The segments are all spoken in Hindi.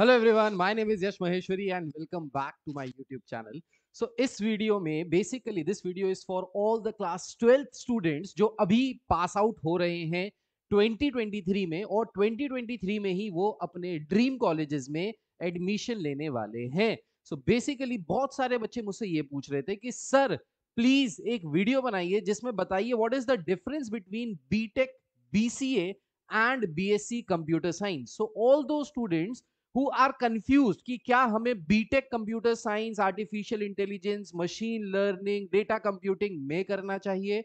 Hello everyone my name is Yash Maheshwari and welcome back to my YouTube channel so इस वीडियो में basically this video is for all the class twelfth students जो अभी पास आउट हो रहे हैं 2023 में और 2023 में ही वो अपने ड्रीम कॉलेजेस में एडमिशन लेने वाले हैं सो so बेसिकली बहुत सारे बच्चे मुझसे ये पूछ रहे थे कि सर प्लीज एक वीडियो बनाइए जिसमें बताइए what is the difference between BTech BCA and BSc computer science so all those students who are confuse कि क्या हमें BTech computer science artificial intelligence machine learning data computing में करना चाहिए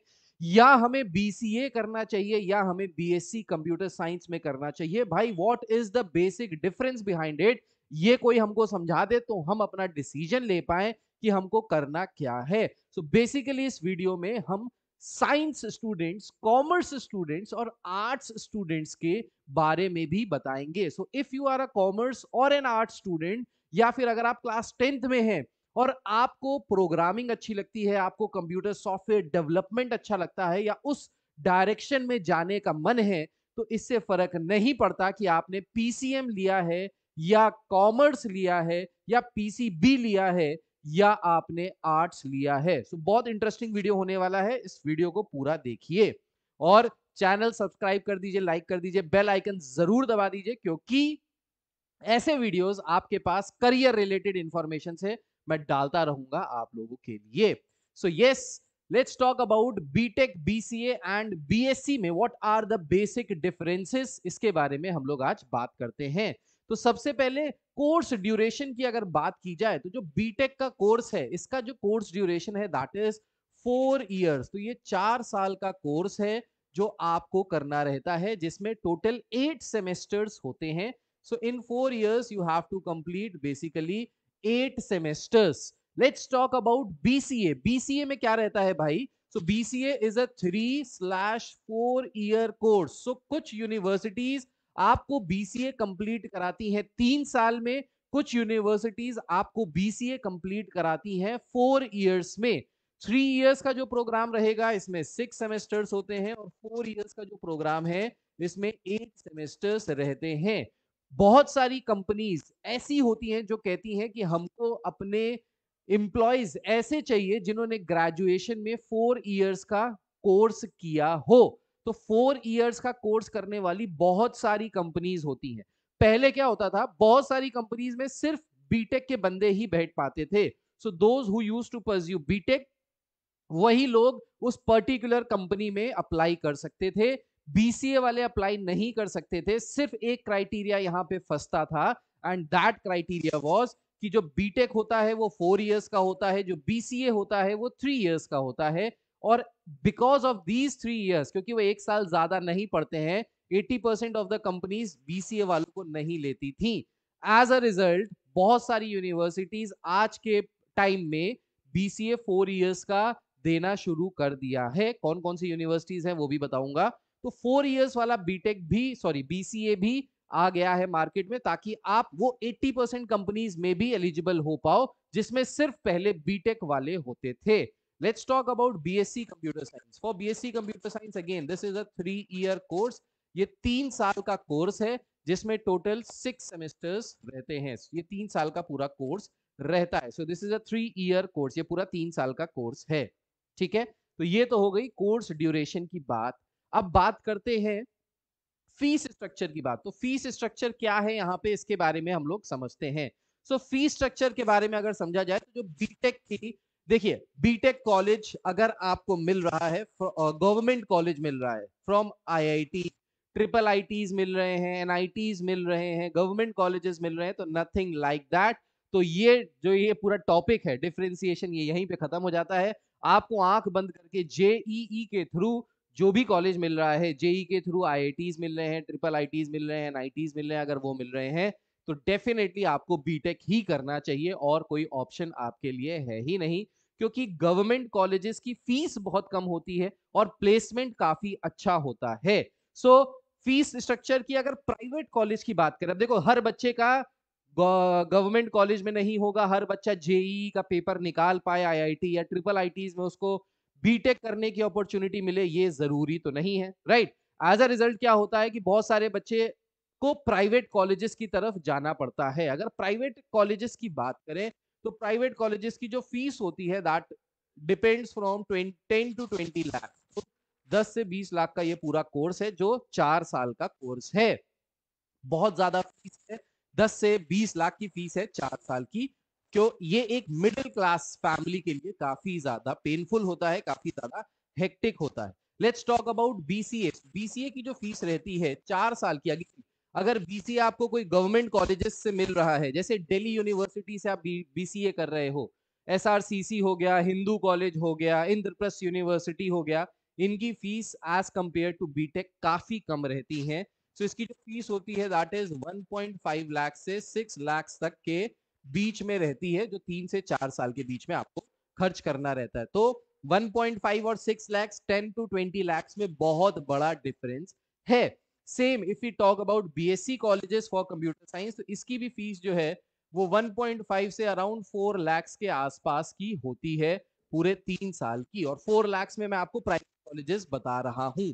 या हमें बीसीए करना चाहिए या हमें बीएससी कंप्यूटर साइंस में करना चाहिए भाई what is the basic difference behind it ये कोई हमको समझा दे तो हम अपना डिसीजन ले पाए कि हमको करना क्या है सो so बेसिकली इस वीडियो में हम साइंस स्टूडेंट्स कॉमर्स स्टूडेंट्स और आर्ट्स स्टूडेंट्स के बारे में भी बताएंगे so if you are a commerce और एन आर्ट स्टूडेंट या फिर अगर आप क्लास टेंथ में हैं और आपको प्रोग्रामिंग अच्छी लगती है आपको कंप्यूटर सॉफ्टवेयर डेवलपमेंट अच्छा लगता है या उस डायरेक्शन में जाने का मन है तो इससे फर्क नहीं पड़ता कि आपने पीसीएम लिया है या कॉमर्स लिया है या पीसीबी लिया है या आपने आर्ट्स लिया है सो so, बहुत इंटरेस्टिंग वीडियो होने वाला है इस वीडियो को पूरा देखिए और चैनल सब्सक्राइब कर दीजिए लाइक कर दीजिए बेल आइकन जरूर दबा दीजिए क्योंकि ऐसे वीडियोस आपके पास करियर रिलेटेड इंफॉर्मेशन से मैं डालता रहूंगा आप लोगों के लिए so yes let's talk about BTech BCA and BSc में what are the basic differences इसके बारे में हम लोग आज बात करते हैं तो सबसे पहले कोर्स ड्यूरेशन की अगर बात की जाए तो जो बीटेक का कोर्स है इसका जो कोर्स ड्यूरेशन है दैट इज फोर इयर्स तो ये चार साल का कोर्स है जो आपको करना रहता है जिसमें टोटल एट सेमेस्टर्स होते हैं so in four years you have to complete basically eight semesters let's talk about BCA BCA में क्या रहता है भाई so BCA is a three slash four year course so कुछ यूनिवर्सिटीज आपको बीसीए कंप्लीट कराती है तीन साल में कुछ यूनिवर्सिटीज आपको बीसीए कंप्लीट कराती है फोर ईयर्स में थ्री ईयर्स का जो प्रोग्राम रहेगा इसमें सिक्स सेमेस्टर्स होते हैं और फोर ईयर्स का जो प्रोग्राम है इसमें एट सेमेस्टर्स रहते हैं बहुत सारी कंपनीज ऐसी होती हैं जो कहती हैं कि हमको अपने एम्प्लॉयज ऐसे चाहिए जिन्होंने ग्रेजुएशन में फोर ईयर्स का कोर्स किया हो तो फोर इयर्स का कोर्स करने वाली बहुत सारी कंपनीज होती हैं पहले क्या होता था बहुत सारी कंपनीज में सिर्फ बीटेक के बंदे ही बैठ पाते थे so those used to BTech वही लोग उस पर्टिकुलर कंपनी में अप्लाई कर सकते थे बीसीए वाले अप्लाई नहीं कर सकते थे सिर्फ एक क्राइटेरिया यहाँ पे फंसता था एंड दैट क्राइटेरिया वॉज कि जो बीटेक होता है वो फोर इयर्स का होता है जो बीसीए होता है वो थ्री इयर्स का होता है और because of these three years क्योंकि वो एक साल ज्यादा नहीं पढ़ते हैं 80 percent of the companies BCA वालों को नहीं लेती थी एज अ रिजल्ट बहुत सारी यूनिवर्सिटीज आज के टाइम में बीसीए फोर ईयर्स का देना शुरू कर दिया है कौन कौन सी यूनिवर्सिटीज हैं वो भी बताऊंगा तो फोर ईयर्स वाला बीटेक भी सॉरी बीसीए भी आ गया है मार्केट में ताकि आप वो 80 परसेंट कंपनीज में भी एलिजिबल हो पाओ जिसमें सिर्फ पहले बीटेक वाले होते थे Let's talk about BSc Computer Science. For BSc Computer Science, again, this is a 3 year course. ye 3 saal ka course hai jisme total 6 semesters rehte hain ye 3 saal ka pura course rehta hai so this is a 3 year course ye pura 3 saal ka course hai theek hai to ye to ho gayi course duration ki baat ab baat karte hain fees structure की बात तो फीस स्ट्रक्चर क्या है यहाँ पे इसके बारे में हम लोग समझते हैं सो फीस स्ट्रक्चर के बारे में अगर समझा जाए तो जो बीटेक की देखिए बीटेक कॉलेज अगर आपको मिल रहा है गवर्नमेंट कॉलेज मिल रहा है फ्रॉम आईआईटी ट्रिपल आईटीज मिल रहे हैं एनआईटीज मिल रहे हैं गवर्नमेंट कॉलेजेस मिल रहे हैं तो नथिंग लाइक दैट तो ये जो ये पूरा टॉपिक है डिफ्रेंसिएशन ये यहीं पे खत्म हो जाता है आपको आंख बंद करके जेईई e e के थ्रू जो भी कॉलेज मिल रहा है जेई e के थ्रू आई मिल रहे हैं ट्रिपल आई मिल रहे हैं एन मिल रहे हैं अगर वो मिल रहे हैं तो डेफिनेटली आपको बीटेक ही करना चाहिए और कोई ऑप्शन आपके लिए है ही नहीं क्योंकि गवर्नमेंट कॉलेजेस की फीस बहुत कम होती है और प्लेसमेंट काफी अच्छा होता है सो फीस स्ट्रक्चर की अगर प्राइवेट कॉलेज की बात करें देखो हर बच्चे का गवर्नमेंट कॉलेज में नहीं होगा हर बच्चा जेई e e का पेपर निकाल पाए आईआईटी या ट्रिपल आई में उसको बीटेक करने की अपॉर्चुनिटी मिले ये जरूरी तो नहीं है राइट एज अ रिजल्ट क्या होता है कि बहुत सारे बच्चे को प्राइवेट कॉलेजेस की तरफ जाना पड़ता है अगर प्राइवेट कॉलेजेस की बात करें तो प्राइवेट कॉलेजेस की जो फीस होती है that depends from ten to twenty lakh तो दस से बीस लाख का ये पूरा कोर्स है जो चार साल का कोर्स है बहुत ज्यादा फीस है दस से बीस लाख की फीस है चार साल की क्यों ये एक मिडिल क्लास फैमिली के लिए काफी ज्यादा पेनफुल होता है काफी ज्यादा हेक्टिक होता है let's talk about BCA BCA की जो फीस रहती है चार साल की अगर बीसीए आपको कोई गवर्नमेंट कॉलेजेस से मिल रहा है जैसे दिल्ली यूनिवर्सिटी से आप बीसीए कर रहे हो एसआरसीसी हो गया हिंदू कॉलेज हो गया इंद्रप्रस्थ यूनिवर्सिटी हो गया इनकी fees as compared to be काफी कम रहती है सो so इसकी जो फीस होती है दैट इज वन लाख से सिक्स लाख तक के बीच में रहती है जो तीन से चार साल के बीच में आपको खर्च करना रहता है तो 1.5 और 6 लाख 10 टू 20 लाख में बहुत बड़ा डिफरेंस है same if you talk about BSc colleges for computer science तो इसकी भी फीस जो है वो 1.5 से अराउंड 4 लाख के आसपास की होती है पूरे तीन साल की और 4 लाख में मैं आपको प्राइवेट कॉलेजेस बता रहा हूँ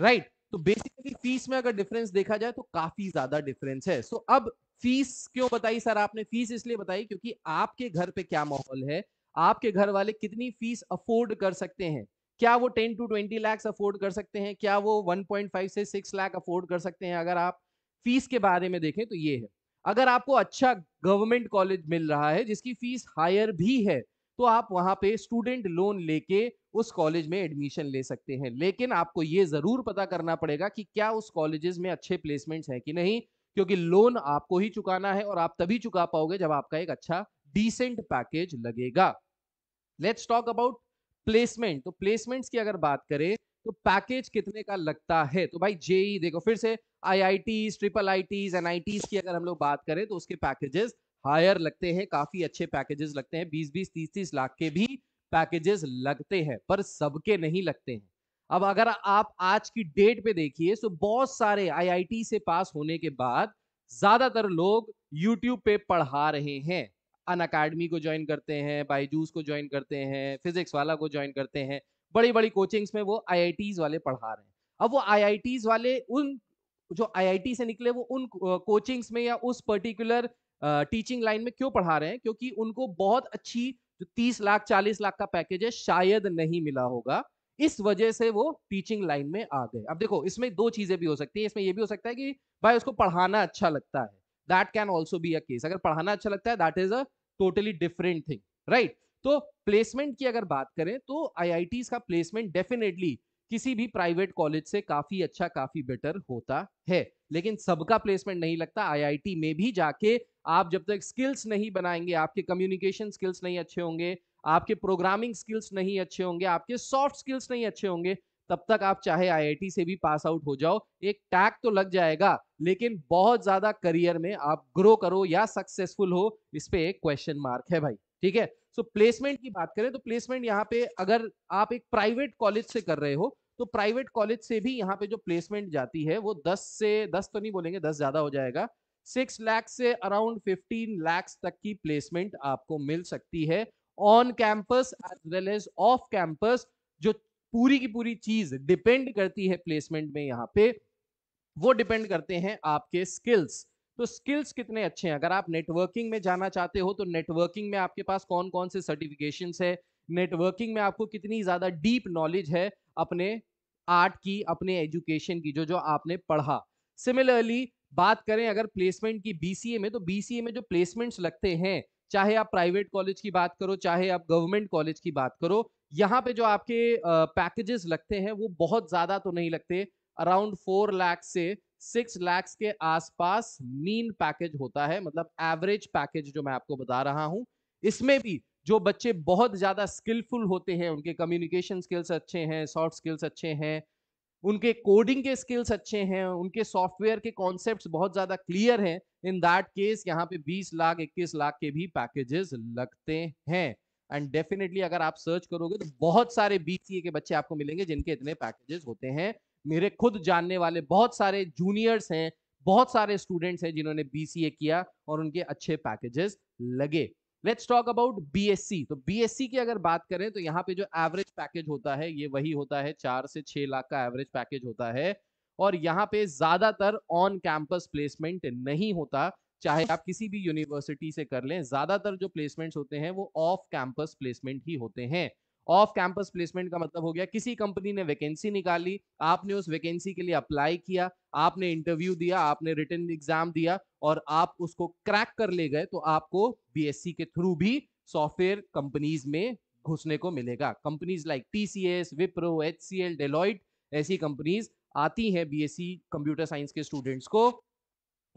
राइट right? तो बेसिकली फीस में अगर डिफरेंस देखा जाए तो काफी ज्यादा डिफरेंस है सो so, अब फीस क्यों बताई सर आपने फीस इसलिए बताई क्योंकि आपके घर पे क्या माहौल है आपके घर वाले कितनी फीस अफोर्ड कर सकते हैं क्या वो 10 टू 20 लाख अफोर्ड कर सकते हैं क्या वो 1.5 से 6 लाख अफोर्ड कर सकते हैं अगर आप फीस के बारे में देखें तो ये है अगर आपको अच्छा गवर्नमेंट कॉलेज मिल रहा है जिसकी फीस हायर भी है तो आप वहां पे स्टूडेंट लोन लेके उस कॉलेज में एडमिशन ले सकते हैं लेकिन आपको ये ज़रूर पता करना पड़ेगा कि क्या उस कॉलेजेस में अच्छे प्लेसमेंट्स हैं कि नहीं क्योंकि लोन आपको ही चुकाना है और आप तभी चुका पाओगे जब आपका एक अच्छा डिसेंट पैकेज लगेगा लेट्स टॉक अबाउट प्लेसमेंट तो प्लेसमेंट्स की अगर बात करें तो पैकेज कितने का लगता है तो भाई जेई देखो फिर से आई ट्रिपल आई टीज की अगर हम लोग बात करें तो उसके पैकेजेस हायर लगते हैं काफी अच्छे पैकेजेस लगते हैं बीस बीस तीस तीस लाख के भी पैकेजेस लगते हैं पर सबके नहीं लगते हैं अब अगर आप आज की डेट पे देखिए तो बहुत सारे आईआईटी से पास होने के बाद ज्यादातर लोग यूट्यूब पे पढ़ा रहे हैं अन अकेडमी को ज्वाइन करते हैं बाईजूस को ज्वाइन करते हैं फिजिक्स वाला को ज्वाइन करते हैं बड़ी बड़ी कोचिंग्स में वो आई वाले पढ़ा रहे हैं अब वो आई वाले उन जो आई से निकले वो उन कोचिंग्स में या उस पर्टिकुलर टीचिंग लाइन में क्यों पढ़ा रहे हैं क्योंकि उनको बहुत अच्छी जो तीस लाख चालीस लाख का पैकेज है शायद नहीं मिला होगा इस वजह से वो टीचिंग लाइन में आ गए अब देखो इसमें दो चीजें भी हो सकती है इसमें यह भी हो सकता है कि भाई उसको पढ़ाना अच्छा लगता है that can also be a case अगर पढ़ाना अच्छा लगता है that is a totally different thing right तो प्लेसमेंट की अगर बात करें तो आई का प्लेसमेंट डेफिनेटली किसी भी प्राइवेट कॉलेज से काफी अच्छा काफी बेटर होता है लेकिन सबका प्लेसमेंट नहीं लगता आईआईटी में भी जाके आप जब तक स्किल्स नहीं बनाएंगे आपके कम्युनिकेशन स्किल्स नहीं अच्छे होंगे आपके प्रोग्रामिंग स्किल्स नहीं अच्छे होंगे आपके सॉफ्ट स्किल्स नहीं अच्छे होंगे तब तक आप चाहे आईआईटी से भी पास आउट हो जाओ एक टैग तो लग जाएगा लेकिन बहुत ज्यादा करियर में आप ग्रो करो या सक्सेसफुल हो इस पे एक क्वेश्चन मार्क है भाई ठीक है सो प्लेसमेंट की बात करें तो प्लेसमेंट यहाँ पे अगर आप एक प्राइवेट कॉलेज से कर रहे हो तो प्राइवेट कॉलेज से भी यहाँ पे जो प्लेसमेंट जाती है वो दस से दस तो नहीं बोलेंगे दस ज्यादा हो जाएगा सिक्स लाख से अराउंड फिफ्टीन लाख तक की प्लेसमेंट आपको मिल सकती है on campus as well as off campus जो पूरी की पूरी चीज डिपेंड करती है प्लेसमेंट में यहाँ पे वो डिपेंड करते हैं आपके स्किल्स तो स्किल्स कितने अच्छे हैं अगर आप नेटवर्किंग में जाना चाहते हो तो नेटवर्किंग में आपके पास कौन कौन से सर्टिफिकेशन है नेटवर्किंग में आपको कितनी ज़्यादा डीप नॉलेज है अपने आर्ट की अपने एजुकेशन की जो जो आपने पढ़ा सिमिलरली बात करें अगर प्लेसमेंट की बीसीए में तो बीसीए में जो प्लेसमेंट्स लगते हैं चाहे आप प्राइवेट कॉलेज की बात करो चाहे आप गवर्नमेंट कॉलेज की बात करो यहाँ पे जो आपके पैकेजेस लगते हैं वो बहुत ज़्यादा तो नहीं लगते अराउंड फोर लैक्स से सिक्स लैक्स के आसपास मीन पैकेज होता है मतलब एवरेज पैकेज जो मैं आपको बता रहा हूँ इसमें भी जो बच्चे बहुत ज़्यादा स्किलफुल होते हैं उनके कम्युनिकेशन स्किल्स अच्छे हैं सॉफ्ट स्किल्स अच्छे हैं उनके कोडिंग के स्किल्स अच्छे हैं उनके सॉफ्टवेयर के कॉन्सेप्ट बहुत ज़्यादा क्लियर हैं इन दैट केस यहाँ पे 20 लाख 21 लाख के भी पैकेजेस लगते हैं एंड डेफिनेटली अगर आप सर्च करोगे तो बहुत सारे बीसीए के बच्चे आपको मिलेंगे जिनके इतने पैकेजेस होते हैं मेरे खुद जानने वाले बहुत सारे जूनियर्स हैं बहुत सारे स्टूडेंट्स हैं जिन्होंने बीसीए किया और उनके अच्छे पैकेजेस लगे लेट्स टॉक अबाउट बीएससी तो बीएससी की अगर बात करें तो यहाँ पे जो एवरेज पैकेज होता है ये वही होता है चार से छह लाख का एवरेज पैकेज होता है और यहाँ पे ज्यादातर ऑन कैंपस प्लेसमेंट नहीं होता चाहे आप किसी भी यूनिवर्सिटी से कर लें ज्यादातर जो प्लेसमेंट्स होते हैं वो ऑफ कैंपस प्लेसमेंट ही होते हैं ऑफ कैंपस प्लेसमेंट का मतलब हो गया किसी कंपनी ने वैकेंसी निकाली आपने उस वैकेंसी के लिए अप्लाई किया आपने इंटरव्यू दिया आपने रिटर्न एग्जाम दिया और आप उसको क्रैक कर ले गए तो आपको बी के थ्रू भी सॉफ्टवेयर कंपनीज में घुसने को मिलेगा companies like TCS Wipro HCL Deloitte ऐसी कंपनीज आती हैं बीएससी कंप्यूटर साइंस के स्टूडेंट्स को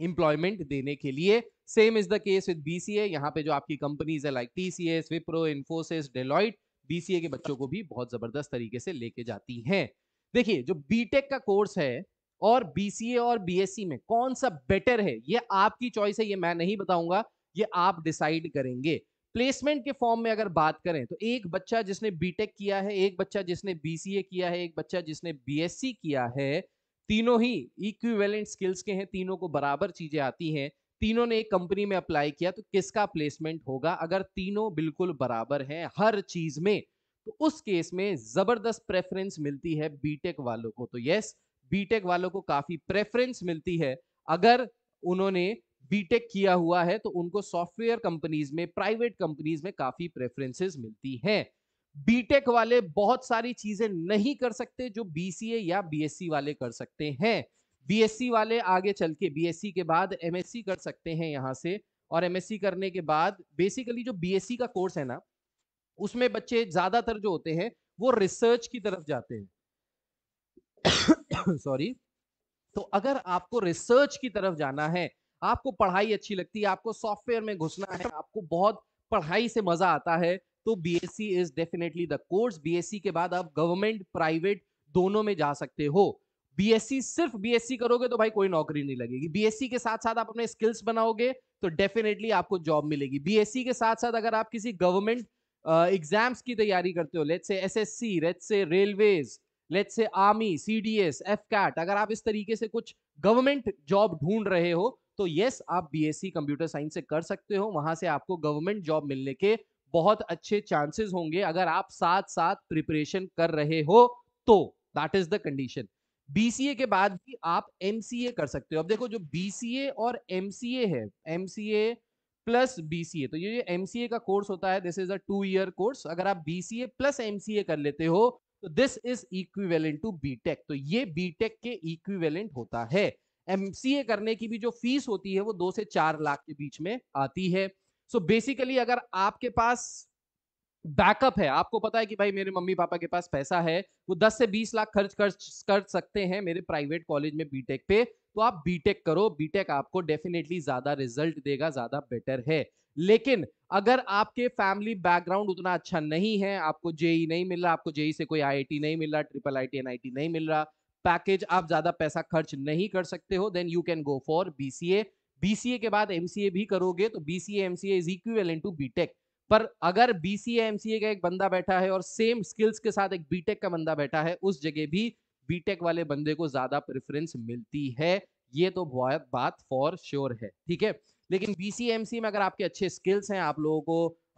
एम्प्लॉयमेंट देने के लिए same is the case with B C A यहाँ पे जो आपकी कंपनीज है like S Wipro Infosys Deloitte ए के बच्चों को भी बहुत जबरदस्त तरीके से लेके जाती हैं देखिए जो बीटेक का कोर्स है और बीसीए और बी एस सी में कौन सा बेटर है ये आपकी चॉइस है ये मैं नहीं बताऊंगा ये आप डिसाइड करेंगे प्लेसमेंट के फॉर्म में अगर बात करें तो एक बच्चा जिसने बीटेक किया है एक बच्चा जिसने बीसीए किया है एक बच्चा जिसने बीएससी किया है तीनों ही इक्विवेलेंट स्किल्स के हैं तीनों को बराबर चीजें आती हैं तीनों ने एक कंपनी में अप्लाई किया तो किसका प्लेसमेंट होगा अगर तीनों बिल्कुल बराबर हैं हर चीज में तो उस केस में जबरदस्त प्रेफरेंस मिलती है बीटेक वालों को तो यस बीटेक वालों को काफी प्रेफरेंस मिलती है अगर उन्होंने बीटेक किया हुआ है तो उनको सॉफ्टवेयर कंपनीज में प्राइवेट कंपनीज में काफी प्रेफरेंसेस मिलती हैं बीटेक वाले बहुत सारी चीजें नहीं कर सकते जो बीसीए या बीएससी वाले कर सकते हैं बीएससी वाले आगे चल के बीएससी के बाद एमएससी कर सकते हैं यहाँ से और एमएससी करने के बाद बेसिकली जो बीएससी का कोर्स है ना उसमें बच्चे ज्यादातर जो होते हैं वो रिसर्च की तरफ जाते हैं सॉरी तो अगर आपको रिसर्च की तरफ जाना है आपको पढ़ाई अच्छी लगती है आपको सॉफ्टवेयर में घुसना है आपको बहुत पढ़ाई से मजा आता है तो BSc is definitely the course BSc के बाद आप गवर्नमेंट प्राइवेट दोनों में जा सकते हो बीएससी e सिर्फ बीएससी e करोगे तो भाई कोई नौकरी नहीं लगेगी बीएससी e के साथ साथ आप अपने स्किल्स बनाओगे तो डेफिनेटली आपको जॉब मिलेगी बीएससी के साथ साथ अगर आप किसी गवर्नमेंट एग्जाम्स की तैयारी करते हो let's say S S C let's say railways let's say army AFCAT अगर आप इस तरीके से कुछ गवर्नमेंट जॉब ढूंढ रहे हो तो यस आप बीएससी कंप्यूटर साइंस से कर सकते हो वहां से आपको गवर्नमेंट जॉब मिलने के बहुत अच्छे चांसेस होंगे अगर आप साथ साथ प्रिपरेशन कर रहे हो तो that is the condition BCA के बाद भी आप एमसीए कर सकते हो अब देखो जो बीसीए और एमसीए है एमसीए प्लस बीसीए तो ये एमसीए का कोर्स होता है this is a two year course अगर आप बीसीए प्लस एमसीए कर लेते हो तो this is equivalent to BTech तो ये बीटेक के इक्विवेलेंट होता है एमसीए करने की भी जो फीस होती है वो दो से चार लाख के बीच में आती है सो so बेसिकली अगर आपके पास बैकअप है आपको पता है कि भाई मेरे मम्मी पापा के पास पैसा है वो 10 से 20 लाख खर्च कर कर सकते हैं मेरे प्राइवेट कॉलेज में बीटेक पे तो आप बीटेक करो बीटेक आपको डेफिनेटली ज्यादा रिजल्ट देगा ज्यादा बेटर है लेकिन अगर आपके फैमिली बैकग्राउंड उतना अच्छा नहीं है आपको जेई e नहीं मिल रहा आपको जेई e से कोई आई नहीं मिल रहा ट्रिपल आई टी नहीं मिल रहा पैकेज आप ज्यादा पैसा खर्च नहीं कर सकते हो then you can go for B BCA के बाद एमसीए भी करोगे तो BCA MCA is equal in to BTech पर अगर बीसीए एमसीए का एक बंदा बैठा है और सेम स्किल्स के साथ एक बीटेक का बंदा बैठा है उस जगह भी बीटेक वाले बंदे को ज्यादा प्रेफरेंस मिलती है ये तो बहुत बात फॉर श्योर है ठीक है लेकिन बीसीएमसी में अगर आपके अच्छे स्किल्स हैं आप लोगों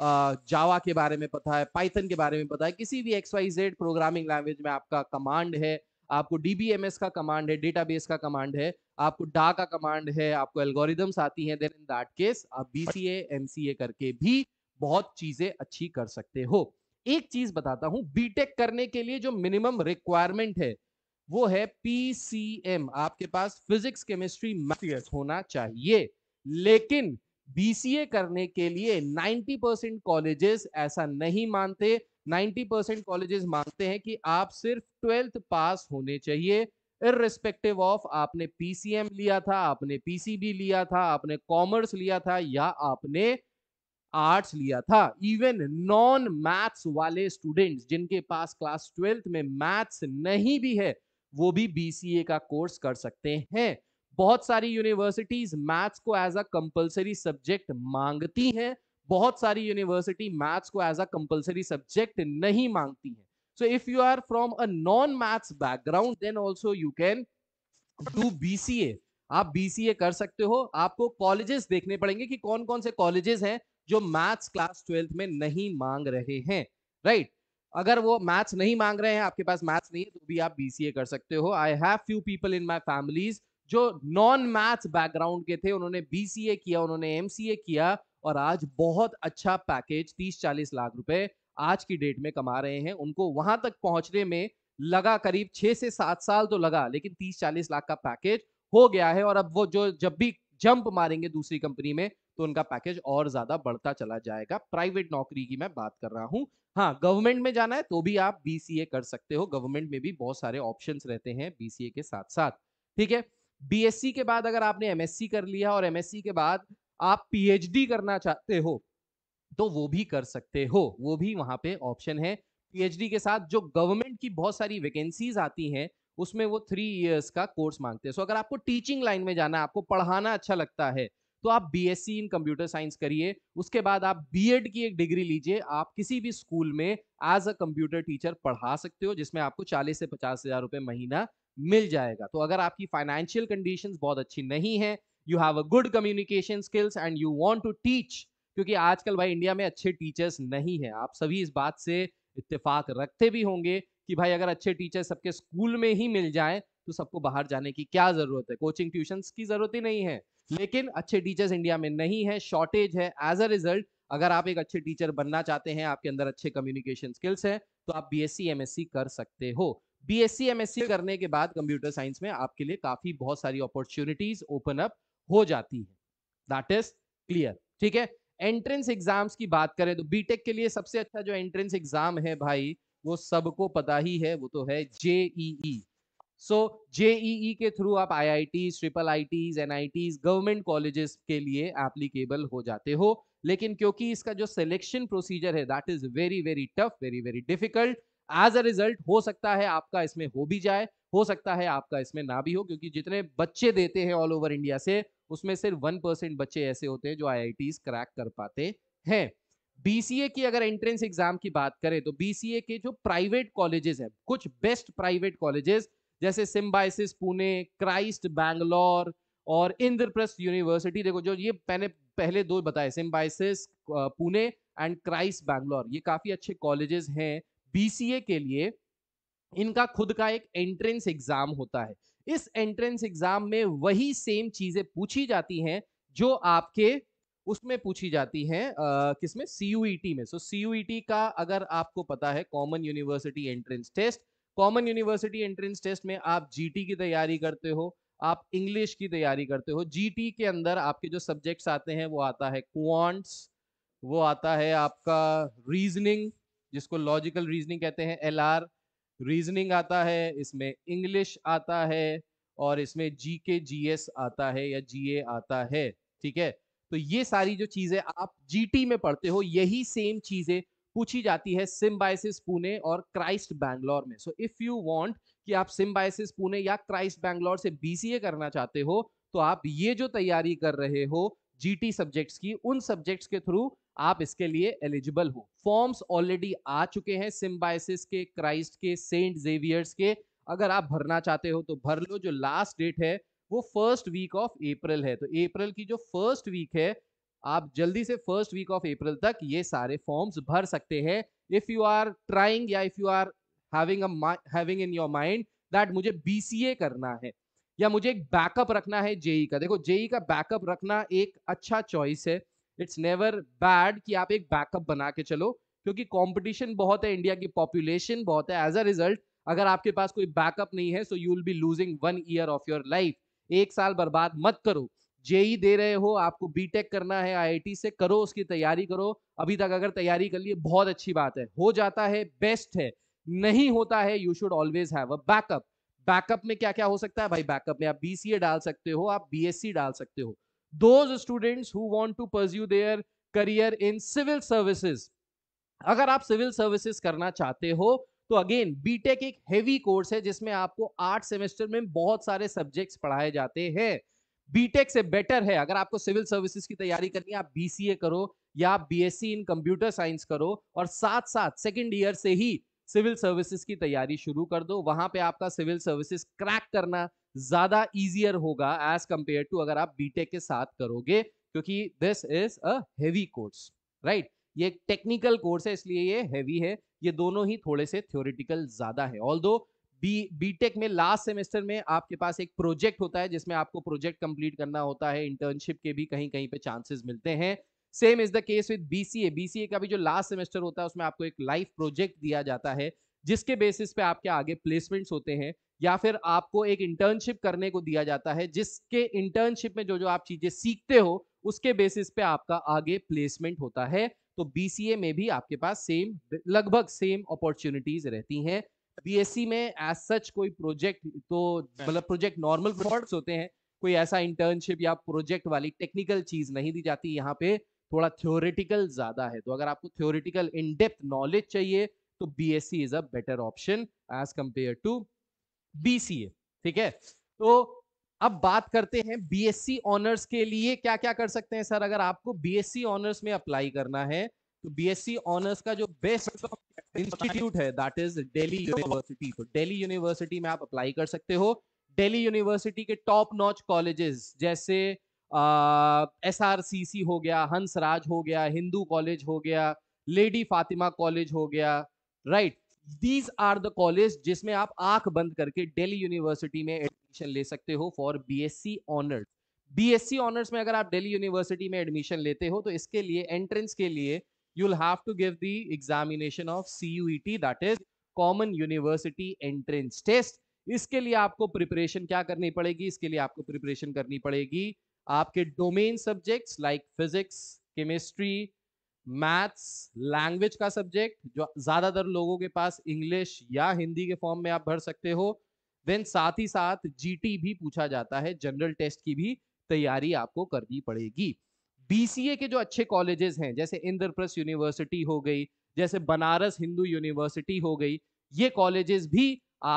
को जावा के बारे में पता है पाइथन के बारे में पता है किसी भी X Y Z programming language में आपका कमांड है आपको डीबीएमएस का कमांड है डेटाबेस का कमांड है आपको डा का कमांड है आपको एल्गोरिदम्स आती हैं देन इन दैट केस आप बीसीए एमसीए करके भी बहुत चीजें अच्छी कर सकते हो एक चीज बताता हूं बीटेक करने के लिए जो मिनिमम रिक्वायरमेंट है वो है पीसीएम आपके पास फिजिक्स केमिस्ट्री मैथ होना चाहिए लेकिन बीसीए करने के लिए 90 परसेंट कॉलेजेस ऐसा नहीं मानते 90 परसेंट कॉलेजेस मांगते हैं कि आप सिर्फ ट्वेल्थ पास होने चाहिए इरेस्पेक्टिव ऑफ आपने पीसीएम लिया था आपने पीसीबी लिया था आपने कॉमर्स लिया था या आपने आर्ट्स लिया था इवन नॉन मैथ्स वाले स्टूडेंट्स जिनके पास क्लास ट्वेल्थ में मैथ्स नहीं भी है वो भी बीसीए का कोर्स कर सकते हैं बहुत सारी यूनिवर्सिटीज मैथ्स को एज अ कंपल्सरी सब्जेक्ट मांगती हैं बहुत सारी यूनिवर्सिटी मैथ्स को एज अ कंपल्सरी सब्जेक्ट नहीं मांगती है so if you are from a non maths background then also you can do BCA आप बीसीए कर सकते हो आपको कॉलेजेस देखने पड़ेंगे कि कौन कौन से कॉलेजेस हैं जो मैथ्स क्लास ट्वेल्थ में नहीं मांग रहे हैं राइट right? अगर वो मैथ्स नहीं मांग रहे हैं आपके पास मैथ्स नहीं है तो भी आप बीसीए कर सकते हो I have few people in my families जो नॉन मैथ्स बैकग्राउंड के थे उन्होंने बीसीए किया उन्होंने एमसीए किया और आज बहुत अच्छा पैकेज तीस चालीस लाख रुपए आज की डेट में कमा रहे हैं उनको वहां तक पहुंचने में लगा करीब छह से सात साल तो लगा लेकिन तीस चालीस लाख का पैकेज हो गया है और अब वो जो जब भी जंप मारेंगे दूसरी कंपनी में तो उनका पैकेज और ज्यादा बढ़ता चला जाएगा प्राइवेट नौकरी की मैं बात कर रहा हूं हाँ गवर्नमेंट में जाना है तो भी आप बीसीए कर सकते हो गवर्नमेंट में भी बहुत सारे ऑप्शंस रहते हैं बीसीए के साथ साथ ठीक है बीएससी के बाद अगर आपने एमएससी कर लिया और एमएससी के बाद आप पीएचडी करना चाहते हो तो वो भी कर सकते हो वो भी वहां पे ऑप्शन है पीएचडी के साथ जो गवर्नमेंट की बहुत सारी वैकेंसीज आती हैं उसमें वो थ्री इयर्स का कोर्स मांगते हैं सो अगर आपको टीचिंग लाइन में जाना आपको पढ़ाना अच्छा लगता है तो आप बीएससी इन कंप्यूटर साइंस करिए उसके बाद आप बी की एक डिग्री लीजिए आप किसी भी स्कूल में एज अ कंप्यूटर टीचर पढ़ा सकते हो जिसमें आपको चालीस से पचास हजार रुपए महीना मिल जाएगा तो अगर आपकी फाइनेंशियल कंडीशन बहुत अच्छी नहीं है you have a good communication skills and you want to teach क्योंकि आजकल भाई इंडिया में अच्छे टीचर्स नहीं है आप सभी इस बात से इतफाक रखते भी होंगे कि भाई अगर अच्छे टीचर सबके स्कूल में ही मिल जाए तो सबको बाहर जाने की क्या जरूरत है कोचिंग ट्यूशन की जरूरत ही नहीं है लेकिन अच्छे टीचर्स इंडिया में नहीं है शॉर्टेज है एज अ रिजल्ट अगर आप एक अच्छे टीचर बनना चाहते हैं आपके अंदर अच्छे कम्युनिकेशन स्किल्स हैं तो आप बी एस सी कर सकते हो बी एस सी करने के बाद कंप्यूटर साइंस में आपके लिए काफी बहुत सारी अपॉर्चुनिटीज ओपन अप हो जाती है दैट इज क्लियर ठीक है एंट्रेंस एग्जाम्स की बात करें तो बीटेक के लिए सबसे अच्छा जो एंट्रेंस एग्जाम है भाई वो सबको पता ही है वो तो है जेईई सो जेईई के थ्रू आप IIT triple I T government colleges के लिए एप्लीकेबल हो जाते हो लेकिन क्योंकि इसका जो सिलेक्शन प्रोसीजर है that is very very tough very very difficult as a result हो सकता है आपका इसमें हो भी जाए हो सकता है आपका इसमें ना भी हो क्योंकि जितने बच्चे देते हैं ऑल ओवर इंडिया से उसमें सिर्फ वन परसेंट बच्चे ऐसे होते हैं जो आई क्रैक कर पाते हैं बीसीए की अगर एंट्रेंस एग्जाम की बात करें तो बीसीए के जो प्राइवेट कॉलेजेस हैं कुछ बेस्ट प्राइवेट कॉलेजेस जैसे सिम्बाइसिस पुणे क्राइस्ट बैंगलोर और इंद्रप्रस्थ यूनिवर्सिटी देखो जो ये मैंने पहले दो बताए Symbiosis Pune and Christ Bangalore ये काफ़ी अच्छे कॉलेजेस हैं बीसीए के लिए इनका खुद का एक एंट्रेंस एग्जाम होता है इस एंट्रेंस एग्जाम में वही सेम चीजें पूछी जाती हैं जो आपके उसमें पूछी जाती हैं किसमें सीयूईटी e में सो so, सीयूईटी e का अगर आपको पता है common university entrance test common university entrance test में आप जीटी की तैयारी करते हो आप इंग्लिश की तैयारी करते हो जीटी के अंदर आपके जो सब्जेक्ट्स आते हैं वो आता है क्वांट्स वो आता है आपका रीजनिंग जिसको लॉजिकल रीजनिंग कहते हैं एलआर रीजनिंग आता है इसमें इंग्लिश आता है और इसमें जी के जी एस आता है या जी ए आता है ठीक है तो ये सारी जो चीजें आप जीटी में पढ़ते हो यही सेम चीजें पूछी जाती है सिम्बाइसिस पुणे और क्राइस्ट बैंगलोर में सो इफ यू वांट कि आप सिम्बाइसिस पुणे या क्राइस्ट बैंगलोर से बीसीए करना चाहते हो तो आप ये जो तैयारी कर रहे हो जीटी सब्जेक्ट्स की उन सब्जेक्ट्स के थ्रू आप इसके लिए एलिजिबल हो फॉर्म्स ऑलरेडी आ चुके हैं सिम्बाइसिस के क्राइस्ट के सेंट जेवियर्स के अगर आप भरना चाहते हो तो भर लो जो लास्ट डेट है वो फर्स्ट वीक ऑफ अप्रैल है तो अप्रैल की जो फर्स्ट वीक है आप जल्दी से फर्स्ट वीक ऑफ अप्रैल तक ये सारे फॉर्म्स भर सकते हैं इफ यू आर ट्राइंग या if you are having having in your mind that मुझे बीसीए करना है या मुझे एक बैकअप रखना है जेई e का देखो जेई e का बैकअप रखना एक अच्छा चॉइस है इट्स नेवर बैड कि आप एक बैकअप बना के चलो क्योंकि कंपटीशन बहुत है इंडिया की पॉपुलेशन बहुत है एज अ रिजल्ट अगर आपके पास कोई बैकअप नहीं है so you will be losing one year of your life एक साल बर्बाद मत करो जेई दे रहे हो आपको बीटेक करना है आईआईटी से करो उसकी तैयारी करो अभी तक अगर तैयारी कर लिए बहुत अच्छी बात है हो जाता है बेस्ट है नहीं होता है you should always have a backup backup में क्या क्या हो सकता है भाई बैकअप में आप बीसीए डाल सकते हो आप बीएससी डाल सकते हो those students who want to pursue their career in civil services अगर आप सिविल सर्विसेज करना चाहते हो तो अगेन बीटेक एक हेवी कोर्स है जिसमें आपको आठ सेमेस्टर में बहुत सारे सब्जेक्ट्स पढ़ाए जाते हैं बीटेक से बेटर है अगर आपको सिविल सर्विसेज की तैयारी करनी है आप बीसीए करो या आप बीएससी इन कंप्यूटर साइंस करो और साथ साथ सेकेंड ईयर से ही सिविल सर्विसेज की तैयारी शुरू कर दो वहां पे आपका सिविल सर्विसेज क्रैक करना ज्यादा इजियर होगा एज कंपेयर टू अगर आप बीटेक के साथ करोगे क्योंकि this is heavy course right ये एक टेक्निकल कोर्स है इसलिए ये हैवी है ये दोनों ही थोड़े से थ्योरिटिकल ज्यादा है ऑल दो बी बीटेक में लास्ट सेमेस्टर में आपके पास एक प्रोजेक्ट होता है जिसमें आपको प्रोजेक्ट कंप्लीट करना होता है इंटर्नशिप के भी कहीं कहीं पे चांसेस मिलते हैं same is the case with BCA BCA का भी जो लास्ट सेमेस्टर होता है उसमें आपको एक लाइफ प्रोजेक्ट दिया जाता है जिसके बेसिस पे आपके आगे प्लेसमेंट्स होते हैं या फिर आपको एक इंटर्नशिप करने को दिया जाता है जिसके इंटर्नशिप में जो जो आप चीजें सीखते हो उसके बेसिस पे आपका आगे प्लेसमेंट होता है तो बीसीए में भी आपके पास सेम लगभग सेम अपॉर्चुनिटीज रहती हैं बीएससी e में एज सच कोई प्रोजेक्ट तो मतलब प्रोजेक्ट नॉर्मल प्रोजेक्ट्स होते हैं कोई ऐसा इंटर्नशिप या प्रोजेक्ट वाली टेक्निकल चीज नहीं दी जाती यहाँ पे थोड़ा थ्योरेटिकल ज्यादा है तो अगर आपको थ्योरेटिकल इन डेप्थ नॉलेज चाहिए तो B S C is a better option as compare to B C A ठीक है तो अब बात करते हैं बी एस सी ऑनर्स के लिए क्या क्या कर सकते हैं सर अगर आपको बी एस सी ऑनर्स में अप्लाई करना है तो बी एस सी ऑनर्स का जो बेस्ट इंस्टीट्यूट है दैट इज डेली यूनिवर्सिटी तो डेली यूनिवर्सिटी में आप अप्लाई कर सकते हो डेली यूनिवर्सिटी के टॉप नॉच कॉलेजेस जैसे एस आर सी सी हो गया हंस राज हो गया हिंदू कॉलेज हो गया लेडी फातिमा कॉलेज हो गया right these are the college जिसमें आप आंख बंद करके दिल्ली यूनिवर्सिटी में एडमिशन ले सकते हो for B S C honours B S C honours में अगर आप दिल्ली यूनिवर्सिटी में एडमिशन लेते हो तो इसके लिए एंट्रेंस के लिए you'll have to give the examination of C U E T that is common university entrance test इसके लिए आपको प्रिपरेशन क्या करनी पड़ेगी इसके लिए आपको प्रिपरेशन करनी पड़ेगी आपके domain subjects like physics chemistry maths language का सब्जेक्ट जो ज़्यादातर लोगों के पास इंग्लिश या हिंदी के फॉर्म में आप भर सकते हो देन साथ ही साथ जीटी भी पूछा जाता है जनरल टेस्ट की भी तैयारी आपको करनी पड़ेगी बीसीए के जो अच्छे कॉलेजेस हैं जैसे इंद्रप्रस्थ यूनिवर्सिटी हो गई जैसे बनारस हिंदू यूनिवर्सिटी हो गई ये कॉलेजेस भी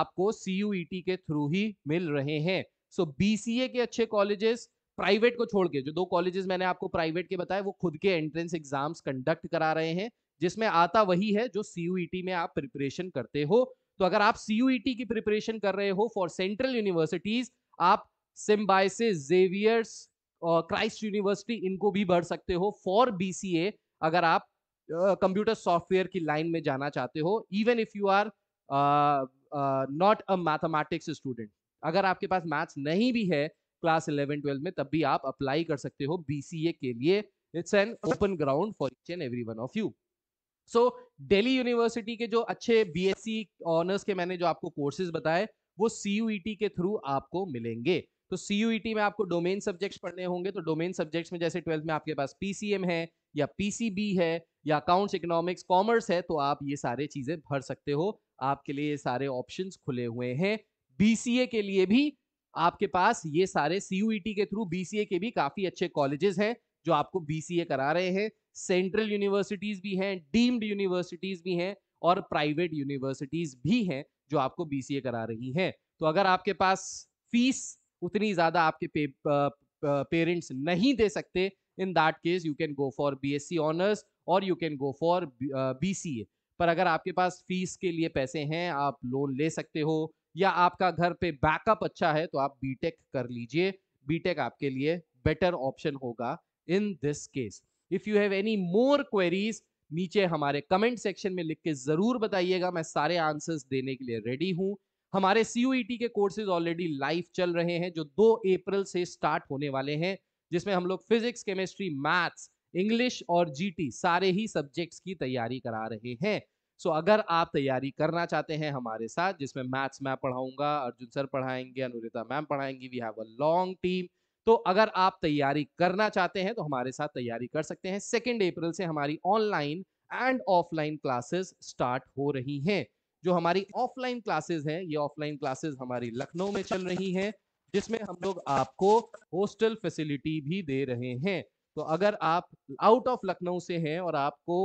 आपको सी e के थ्रू ही मिल रहे हैं सो so, बीसीए के अच्छे कॉलेजेस प्राइवेट को छोड़ के जो दो कॉलेजेस मैंने आपको प्राइवेट के बताए वो खुद के एंट्रेंस एग्जाम्स कंडक्ट करा रहे हैं जिसमें आता वही है जो सी e में आप प्रिपरेशन करते हो तो अगर आप सी e की प्रिपरेशन कर रहे हो फॉर सेंट्रल यूनिवर्सिटीज आप सिम्बाइसिस जेवियर्स और क्राइस्ट यूनिवर्सिटी इनको भी भर सकते हो फॉर बी अगर आप कंप्यूटर uh, सॉफ्टवेयर की लाइन में जाना चाहते हो even if you are not a mathematics student अगर आपके पास मैथ्स नहीं भी है क्लास इलेवन ट्वेल्व में तब भी आप अप्लाई कर सकते हो बीसीए के लिए it's an open ground for each and every one of you so Delhi university के जो अच्छे बीएससी ऑनर्स के मैंने जो आपको कोर्सेज बताए वो सी e के थ्रू आपको मिलेंगे तो सी e में आपको डोमेन सब्जेक्ट्स पढ़ने होंगे तो डोमेन सब्जेक्ट्स में जैसे ट्वेल्थ में आपके पास पीसीएम है या पीसीबी है या अकाउंट्स इकोनॉमिक्स कॉमर्स है तो आप ये सारे चीज़ें भर सकते हो आपके लिए ये सारे ऑप्शंस खुले हुए हैं बीसीए के लिए भी आपके पास ये सारे सीयूईटी e के थ्रू बीसीए के भी काफी अच्छे कॉलेजेस हैं जो आपको बीसीए करा रहे हैं सेंट्रल यूनिवर्सिटीज भी हैं डीम्ड यूनिवर्सिटीज भी हैं और प्राइवेट यूनिवर्सिटीज भी हैं जो आपको बीसीए करा रही हैं तो अगर आपके पास फीस उतनी ज्यादा आपके पे, पेरेंट्स नहीं दे सकते in that case you can go for C honours और you can go for A पर अगर आपके पास फीस के लिए पैसे हैं आप लोन ले सकते हो या आपका घर पे बैकअप अच्छा है तो आप बीटेक कर लीजिए बीटेक आपके लिए बेटर ऑप्शन होगा in this case if you have any more queries नीचे हमारे कमेंट सेक्शन में लिख के जरूर बताइएगा मैं सारे आंसर्स देने के लिए रेडी हूं हमारे सी e के कोर्सेज ऑलरेडी लाइव चल रहे हैं जो 2 अप्रैल से स्टार्ट होने वाले हैं जिसमें हम लोग फिजिक्स केमिस्ट्री मैथ्स इंग्लिश और जीटी सारे ही सब्जेक्ट्स की तैयारी करा रहे हैं सो अगर आप तैयारी करना चाहते हैं हमारे साथ जिसमें मैथ्स मैं पढ़ाऊंगा अर्जुन सर पढ़ाएंगे अनुरिता मैम पढ़ाएंगी we have a long team तो अगर आप तैयारी करना चाहते हैं तो हमारे साथ तैयारी कर सकते हैं सेकेंड अप्रैल से हमारी online and offline classes start हो रही हैं जो हमारी ऑफलाइन क्लासेस हैं ये ऑफलाइन क्लासेस हमारी लखनऊ में चल रही हैं जिसमें हम लोग आपको हॉस्टल फैसिलिटी भी दे रहे हैं तो अगर आप आउट ऑफ लखनऊ से हैं और आपको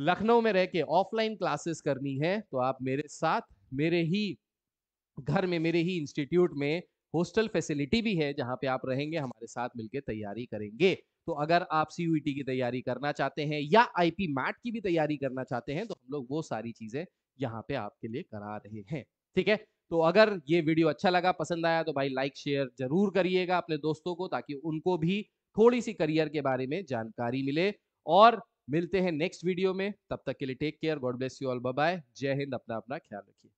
लखनऊ में रह के ऑफलाइन क्लासेस करनी है तो आप मेरे साथ मेरे ही घर में मेरे ही इंस्टीट्यूट में हॉस्टल फैसिलिटी भी है जहाँ पे आप रहेंगे हमारे साथ मिलकर तैयारी करेंगे तो अगर आप सी e की तैयारी करना चाहते हैं या आई पी मैट की भी तैयारी करना चाहते हैं तो हम लोग वो सारी चीज़ें यहाँ पे आपके लिए करा रहे हैं ठीक है तो अगर ये वीडियो अच्छा लगा पसंद आया तो भाई लाइक शेयर जरूर करिएगा अपने दोस्तों को ताकि उनको भी थोड़ी सी करियर के बारे में जानकारी मिले और मिलते हैं नेक्स्ट वीडियो में तब तक के लिए take care god bless you all bye Jai Hind अपना अपना ख्याल रखिए